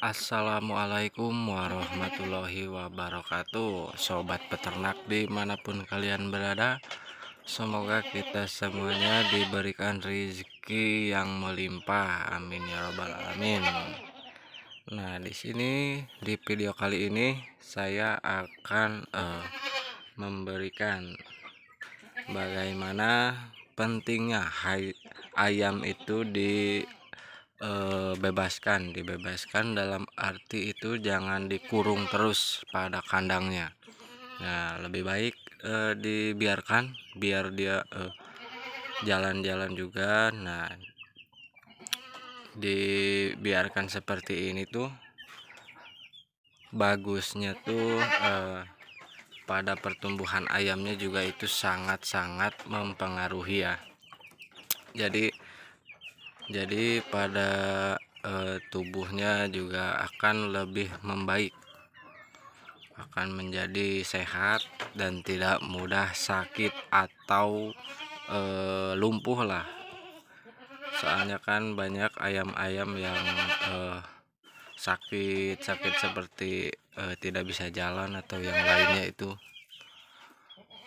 Assalamualaikum warahmatullahi wabarakatuh Sobat peternak dimanapun kalian berada Semoga kita semuanya diberikan rezeki yang melimpah Amin ya robbal alamin Nah di sini di video kali ini saya akan uh, memberikan Bagaimana pentingnya ayam itu di Eh, bebaskan dibebaskan dalam arti itu jangan dikurung terus pada kandangnya nah lebih baik e, dibiarkan biar dia eh, jalan-jalan juga nah dibiarkan seperti ini tuh bagusnya tuh e, pada pertumbuhan ayamnya juga itu sangat-sangat mempengaruhi ya jadi jadi pada e, tubuhnya juga akan lebih membaik akan menjadi sehat dan tidak mudah sakit atau e, lumpuh lah soalnya kan banyak ayam-ayam yang sakit-sakit eh, e, seperti e, tidak bisa jalan atau yang lainnya itu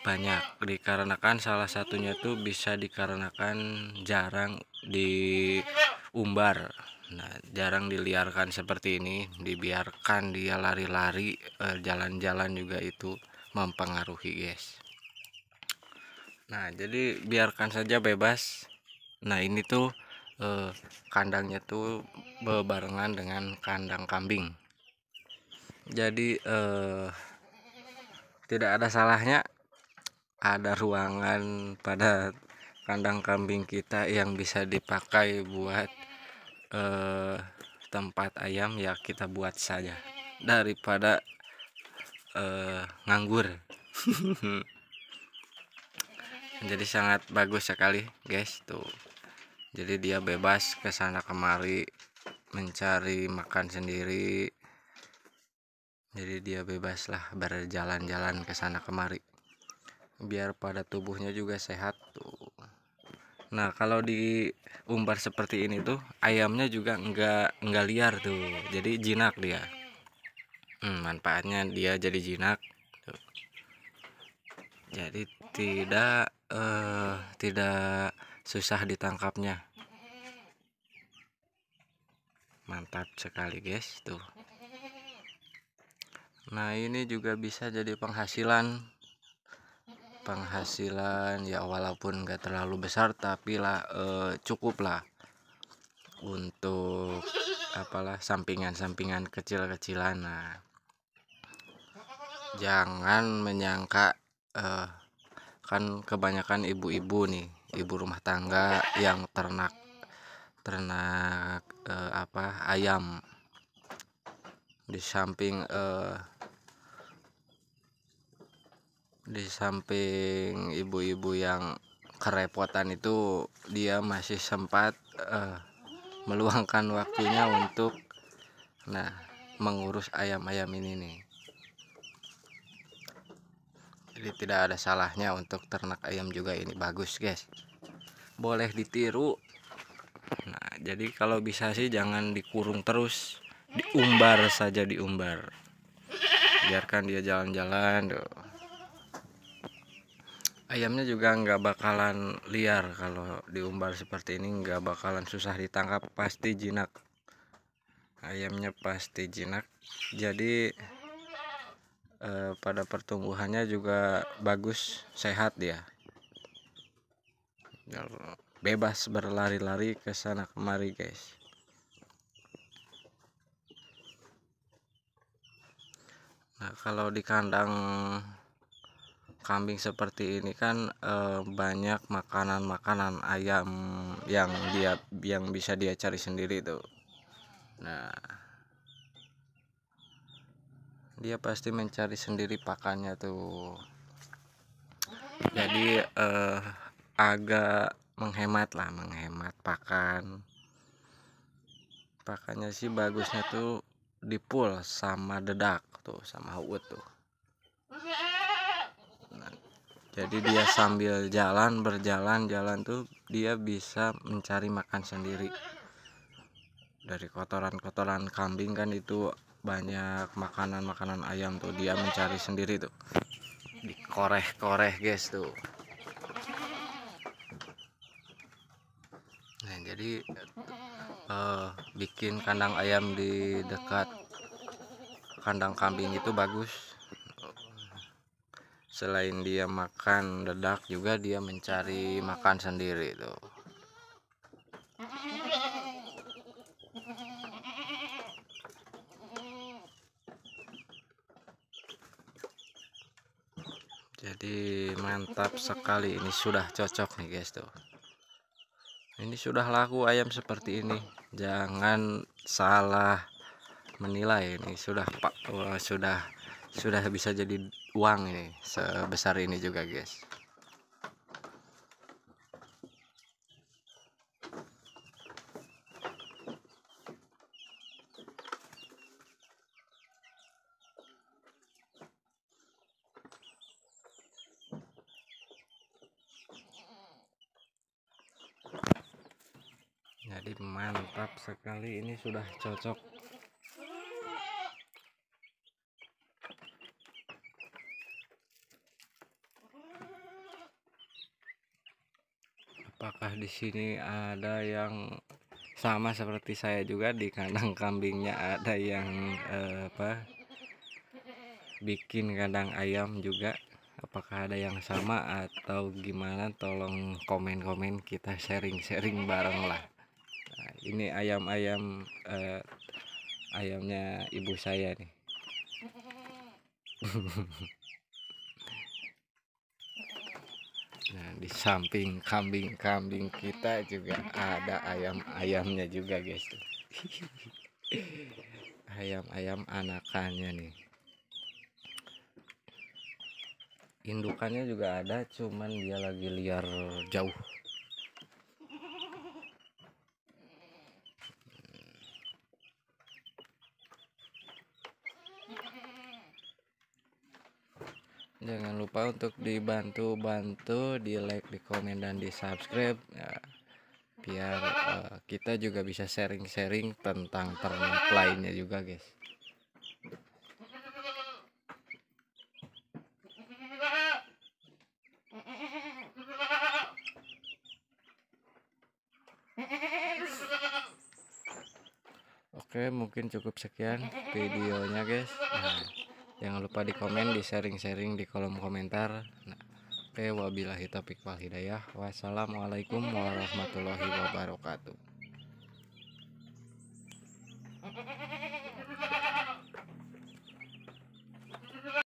banyak dikarenakan salah satunya itu bisa dikarenakan jarang diumbar nah jarang diliarkan seperti ini dibiarkan dia lari-lari eh, jalan-jalan juga itu mempengaruhi guys nah jadi biarkan saja bebas nah ini tuh eh, kandangnya tuh berbarengan dengan kandang kambing jadi eh, tidak ada salahnya ada ruangan pada kandang kambing kita yang bisa dipakai buat eh, tempat ayam ya kita buat saja daripada eh, nganggur jadi sangat bagus sekali guys tuh jadi dia bebas ke sana kemari mencari makan sendiri jadi dia bebaslah berjalan-jalan ke sana kemari biar pada tubuhnya juga sehat tuh Nah kalau di umbar seperti ini tuh ayamnya juga nggak nggak liar tuh, jadi jinak dia. Hmm, manfaatnya dia jadi jinak. Tuh. Jadi tidak uh, tidak susah ditangkapnya. Mantap sekali guys tuh. Nah ini juga bisa jadi penghasilan penghasilan ya walaupun gak terlalu besar tapi lah eh, cukup lah untuk apalah sampingan-sampingan kecil-kecilan nah jangan menyangka eh, kan kebanyakan ibu-ibu nih ibu rumah tangga yang ternak ternak eh, apa ayam di samping eh, di samping ibu-ibu yang kerepotan itu dia masih sempat uh, meluangkan waktunya untuk nah mengurus ayam-ayam ini nih jadi tidak ada salahnya untuk ternak ayam juga ini bagus guys boleh ditiru nah jadi kalau bisa sih jangan dikurung terus diumbar saja diumbar biarkan dia jalan-jalan tuh ayamnya juga nggak bakalan liar kalau diumbar seperti ini nggak bakalan susah ditangkap pasti jinak ayamnya pasti jinak jadi eh, pada pertumbuhannya juga bagus sehat dia bebas berlari-lari ke sana kemari guys nah kalau di kandang kambing seperti ini kan e, banyak makanan-makanan ayam yang dia yang bisa dia cari sendiri itu. Nah, dia pasti mencari sendiri pakannya tuh. Jadi e, agak menghemat lah, menghemat pakan. Pakannya sih bagusnya tuh dipul sama dedak tuh, sama huut tuh jadi dia sambil jalan berjalan jalan tuh dia bisa mencari makan sendiri dari kotoran-kotoran kambing kan itu banyak makanan-makanan ayam tuh dia mencari sendiri tuh dikoreh-koreh guys tuh nah jadi uh, bikin kandang ayam di dekat kandang kambing itu bagus selain dia makan dedak juga dia mencari makan sendiri tuh jadi mantap sekali ini sudah cocok nih guys tuh ini sudah laku ayam seperti ini jangan salah menilai ini sudah pak oh, sudah sudah bisa jadi uang ini sebesar ini juga guys jadi mantap sekali ini sudah cocok apakah di sini ada yang sama seperti saya juga di kandang kambingnya ada yang eh, apa bikin kandang ayam juga apakah ada yang sama atau gimana tolong komen-komen kita sharing-sharing bareng lah nah, ini ayam-ayam eh, ayamnya ibu saya nih Nah, di samping kambing-kambing kita juga ada ayam-ayamnya juga, guys. Ayam-ayam anakannya nih. Indukannya juga ada, cuman dia lagi liar jauh. jangan lupa untuk dibantu bantu di like di komen dan di subscribe ya, biar uh, kita juga bisa sharing sharing tentang ternak lainnya juga guys Oke, mungkin cukup sekian videonya, guys. Nah jangan lupa di komen di sharing sharing di kolom komentar nah, oke okay, wabillahi taufiq wal hidayah wassalamualaikum warahmatullahi wabarakatuh